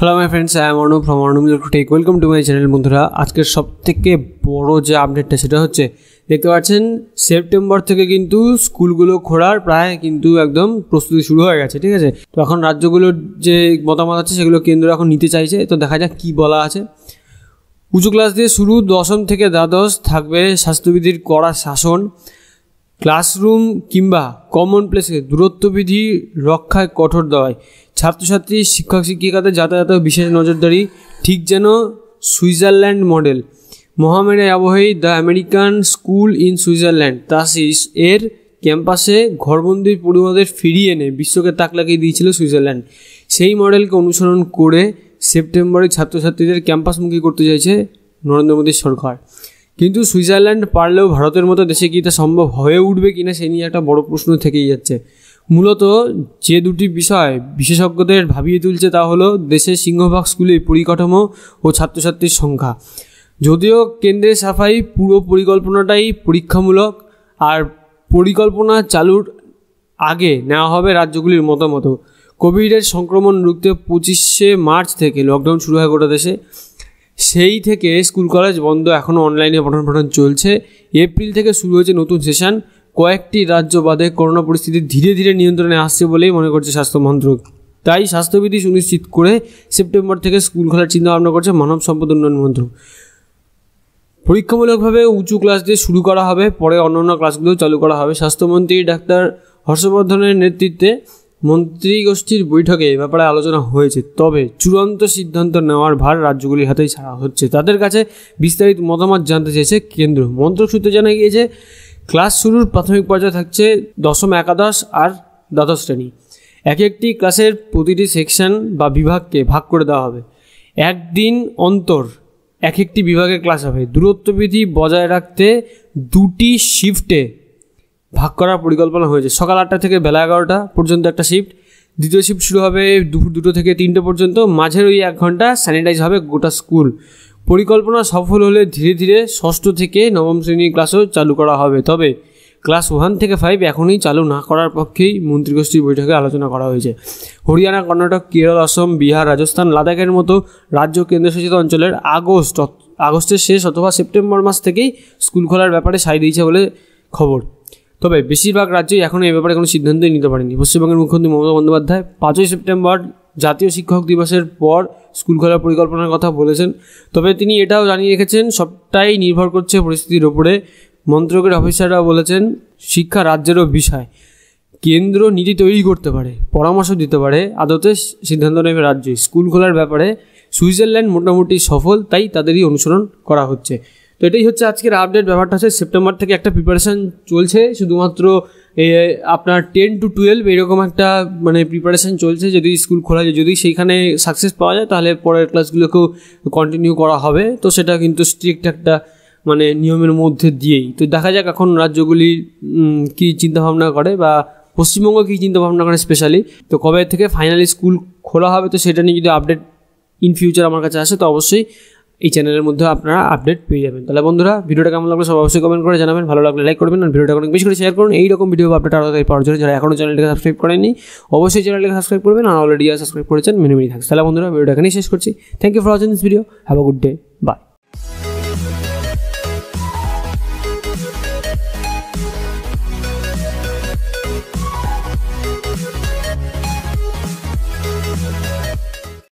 hello my friends I am Arnab from Arnab tech welcome to my channel বন্ধুরা আজকের সব থেকে বড় যে আপডেটটা সেটা হচ্ছে দেখতে পাচ্ছেন সেপ্টেম্বর থেকে কিন্তু স্কুলগুলো খোলার প্রায় কিন্তু একদম প্রস্তুতি শুরু হয়ে গেছে ঠিক আছে তো এখন রাজ্যগুলোর যে মতামত আছে সেগুলো কেন্দ্র এখন নিতে চাইছে তো দেখা যাক কী বলা আছে উঁচু ক্লাস দিয়ে শুরু দশম থেকে দ্বাদশ থাকবে স্বাস্থ্যবিধির কড়া শাসন ক্লাসরুম কিংবা কমন প্লেসে দূরত্ববিধি রক্ষায় কঠোর দেওয়ায় ছাত্রছাত্রী শিক্ষক শিক্ষিকাদের যাতায়াত বিশেষ নজরদারি ঠিক যেন সুইজারল্যান্ড মডেল মহামেনের আবহেই the American school in Switzerland TASIS এর ক্যাম্পাসে ঘরবন্দির পড়ুয়াদের ফিরিয়ে এনে বিশ্বকে তাক লাগিয়ে দিয়েছিল সুইজারল্যান্ড সেই মডেলকে অনুসরণ করে সেপ্টেম্বরে ছাত্রছাত্রীদের ক্যাম্পাসমুখী করতে চাইছে নরেন্দ্র মোদী সরকার কিন্তু সুইজারল্যান্ড পারলেও ভারতের মতো দেশে কি তা সম্ভব হয়ে উঠবে কিনা সে নিয়ে একটা বড় প্রশ্ন থেকেই যাচ্ছে মূলত যে দুটি বিষয় বিশেষজ্ঞদের ভাবিয়ে তুলছে তা হলো দেশের সিংহভাগ স্কুলের পরিকাঠামো ও ছাত্রছাত্রীর সংখ্যা যদিও কেন্দ্রের সাফাই পুরো পরিকল্পনাটাই পরীক্ষামূলক আর পরিকল্পনা চালুর আগে নেওয়া হবে রাজ্যগুলির মতামত কোভিডের সংক্রমণ রুখতে পঁচিশে মার্চ থেকে লকডাউন শুরু হয় গোটা দেশে সেই থেকে স্কুল কলেজ বন্ধ এখনও অনলাইনে পঠন পাঠন চলছে এপ্রিল থেকে শুরু হয়েছে নতুন সেশন কয়েকটি রাজ্য বাদে করোনা পরিস্থিতি ধীরে ধীরে নিয়ন্ত্রণে আসছে বলেই মনে করছে স্বাস্থ্য মন্ত্রক তাই স্বাস্থ্যবিধি সুনিশ্চিত করে সেপ্টেম্বর থেকে স্কুল খোলার চিন্তা ভাবনা করছে মানব সম্পদ উন্নয়ন মন্ত্রক পরীক্ষামূলকভাবে উঁচু ক্লাস দিয়ে শুরু করা হবে পরে অন্যান্য ক্লাসগুলো চালু করা হবে স্বাস্থ্যমন্ত্রী ডাক্তার হর্ষবর্ধনের নেতৃত্বে মন্ত্রীগোষ্ঠীর বৈঠকে এ ব্যাপারে আলোচনা হয়েছে তবে চূড়ান্ত সিদ্ধান্ত নেওয়ার ভার রাজ্যগুলির হাতেই ছাড়া হচ্ছে তাদের কাছে বিস্তারিত মতামত জানতে চেয়েছে কেন্দ্র মন্ত্রক সূত্রে জানা গিয়েছে ক্লাস শুরুর প্রাথমিক পর্যায়ে থাকছে দশম একাদশ আর দ্বাদশ শ্রেণী এক একটি ক্লাসের প্রতিটি সেকশন বা বিভাগকে ভাগ করে দেওয়া হবে একদিন অন্তর এক একটি বিভাগে ক্লাস হবে দূরত্ববিধি বজায় রাখতে দুটি শিফটে ভাগ করার পরিকল্পনা হয়েছে সকাল আটটা থেকে বেলা এগারোটা পর্যন্ত একটা শিফট দ্বিতীয় শিফট শুরু হবে দুপুর দুটো থেকে তিনটে পর্যন্ত মাঝের ওই এক ঘন্টা স্যানিটাইজ হবে গোটা স্কুল পরিকল্পনা সফল হলে ধীরে ধীরে ষষ্ঠ থেকে নবম শ্রেণীর ক্লাসও চালু করা হবে তবে ক্লাস ওয়ান থেকে ফাইভ এখনই চালু না করার পক্ষেই মন্ত্রীগোষ্ঠীর বৈঠকে আলোচনা করা হয়েছে হরিয়ানা কর্ণাটক কেরল অসম বিহার রাজস্থান লাদাখের মতো রাজ্য কেন্দ্রশাসিত অঞ্চলের আগস্ট আগস্টের শেষ অথবা সেপ্টেম্বর মাস থেকেই স্কুল খোলার ব্যাপারে সাই দিয়েছে বলে খবর তবে বেশিরভাগ রাজ্যই এখনও এ ব্যাপারে কোনো সিদ্ধান্তই নিতে পারেনি পশ্চিমবঙ্গের মুখ্যমন্ত্রী মমতা বন্দ্যোপাধ্যায় পাঁচই সেপ্টেম্বর জাতীয় শিক্ষক দিবসের পর স্কুল খোলার পরিকল্পনার কথা বলেছেন তবে তিনি এটাও জানিয়ে রেখেছেন সবটাই নির্ভর করছে পরিস্থিতির ওপরে মন্ত্রকের অফিসাররা বলেছেন শিক্ষা রাজ্যেরও বিষয় কেন্দ্র নীতি তৈরি করতে পারে পরামর্শ দিতে পারে আদতে সিদ্ধান্ত নেবে রাজ্যে স্কুল খোলার ব্যাপারে সুইজারল্যান্ড মোটামুটি সফল তাই তাদেরই অনুসরণ করা হচ্ছে তো এটাই হচ্ছে আজকের আপডেট ব্যাপারটা হচ্ছে সেপ্টেম্বর থেকে একটা প্রিপারেশান চলছে শুধুমাত্র আপনার টেন টু টুয়েলভ এরকম একটা মানে প্রিপারেশান চলছে যদি স্কুল খোলা যায় যদি সেইখানে সাকসেস পাওয়া যায় তাহলে পরের ক্লাসগুলোকেও কন্টিনিউ করা হবে তো সেটা কিন্তু স্ট্রিক্ট একটা মানে নিয়মের মধ্যে দিয়েই তো দেখা যাক এখন রাজ্যগুলি কী চিন্তাভাবনা করে বা পশ্চিমবঙ্গ কী চিন্তাভাবনা করে স্পেশালি তো কবে থেকে ফাইনালি স্কুল খোলা হবে তো সেটা নিয়ে যদি আপডেট ইন ফিউচার আমার কাছে আসে তো অবশ্যই এই চ্যানেলের মধ্যে আপনারা আপডেট পেয়ে যাবেন তাহলে বন্ধুরা ভিডিওটা কেমন লাগলো সব অবশ্যই কমেন্ট করে জানাবেন ভালো লাগলে লাইক করবেন আর ভিডিওটা অনেক বেশি করে শেয়ার করুন এইরকম ভিডিও আপডেট আরও পাওয়ার জন্য যারা এখনও চ্যানেলটাকে সাবস্ক্রাইব করেনি অবশ্যই চ্যানেলটাকে সাবস্ক্রাইব করবেন আর অলরেডি সাবস্ক্রাইব করেছেন মেনে মেনে থাকছে তাহলে বন্ধুরা ভিডিওটা এখানেই শেষ করছি thank you for watching this video have a good day